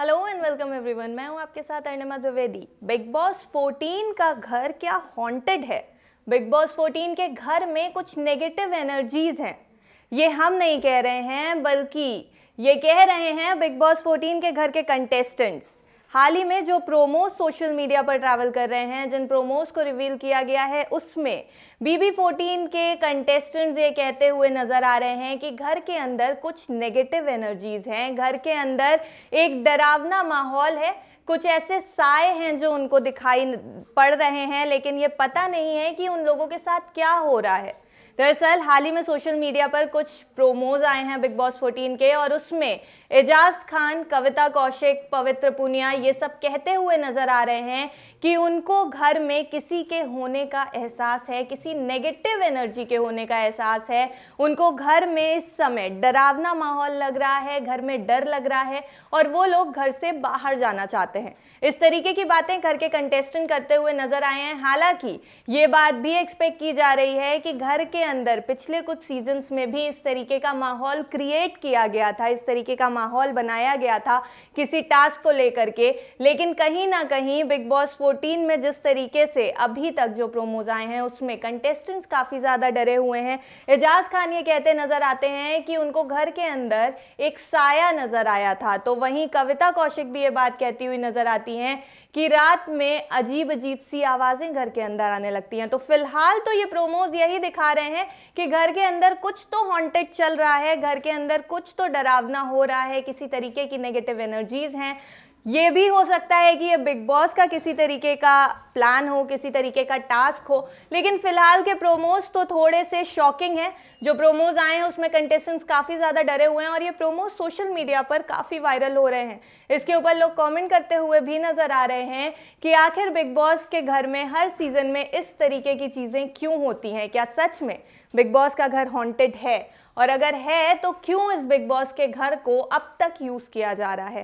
hello and welcome everyone मैं हूं आपके साथ अर्णिमा द्विवेदी बिग बॉस 14 का घर क्या हॉन्टेड है बिग बॉस 14 के घर में कुछ नेगेटिव एनर्जीज हैं ये हम नहीं कह रहे हैं बल्कि ये कह रहे हैं बिग बॉस 14 के घर के कंटेस्टेंट्स हाल ही में जो प्रोमोज सोशल मीडिया पर ट्रैवल कर रहे हैं जिन प्रोमोज को रिवील किया गया है उसमें बीबी फोर्टीन के कंटेस्टेंट्स ये कहते हुए नज़र आ रहे हैं कि घर के अंदर कुछ नेगेटिव एनर्जीज हैं घर के अंदर एक डरावना माहौल है कुछ ऐसे साय हैं जो उनको दिखाई पड़ रहे हैं लेकिन ये पता नहीं है कि उन लोगों के साथ क्या हो रहा है दरअसल हाल ही में सोशल मीडिया पर कुछ प्रोमोज आए हैं बिग बॉस 14 के और उसमें एजाज खान कविता कौशिक पवित्र पुनिया ये सब कहते हुए नजर आ रहे हैं कि उनको घर में किसी के होने का एहसास है किसी नेगेटिव एनर्जी के होने का एहसास है उनको घर में इस समय डरावना माहौल लग रहा है घर में डर लग रहा है और वो लोग घर से बाहर जाना चाहते हैं इस तरीके की बातें घर के कंटेस्टेंट करते हुए नजर आए हैं हालांकि ये बात भी एक्सपेक्ट की जा रही है कि घर के अंदर पिछले कुछ सीजन्स में भी इस तरीके का माहौल क्रिएट किया गया था इस तरीके का माहौल बनाया गया था किसी टास्क को लेकर के लेकिन कहीं ना कहीं बिग बॉस 14 में जिस तरीके से अभी तक जो प्रोमोज आए हैं उसमें कंटेस्टेंट्स काफ़ी ज़्यादा डरे हुए हैं एजाज खान ये कहते नज़र आते हैं कि उनको घर के अंदर एक साया नज़र आया था तो वहीं कविता कौशिक भी ये बात कहती हुई नज़र आती हैं कि रात में अजीब अजीब सी आवाज़ें घर के अंदर आने लगती हैं तो फिलहाल तो ये प्रोमोज यही दिखा रहे हैं हैं कि घर के अंदर कुछ तो हॉन्टेड चल रहा है घर के अंदर कुछ तो डरावना हो रहा है किसी तरीके की नेगेटिव एनर्जीज हैं ये भी हो सकता है कि ये बिग बॉस का किसी तरीके का प्लान हो किसी तरीके का टास्क हो लेकिन फिलहाल के प्रोमोज तो थोड़े से शॉकिंग हैं जो प्रोमोज आए हैं उसमें कंटेस्टेंट्स काफ़ी ज़्यादा डरे हुए हैं और ये प्रोमोज सोशल मीडिया पर काफ़ी वायरल हो रहे हैं इसके ऊपर लोग कमेंट करते हुए भी नज़र आ रहे हैं कि आखिर बिग बॉस के घर में हर सीज़न में इस तरीके की चीज़ें क्यों होती हैं क्या सच में बिग बॉस का घर हॉन्टेड है और अगर है तो क्यों इस बिग बॉस के घर को अब तक यूज़ किया जा रहा है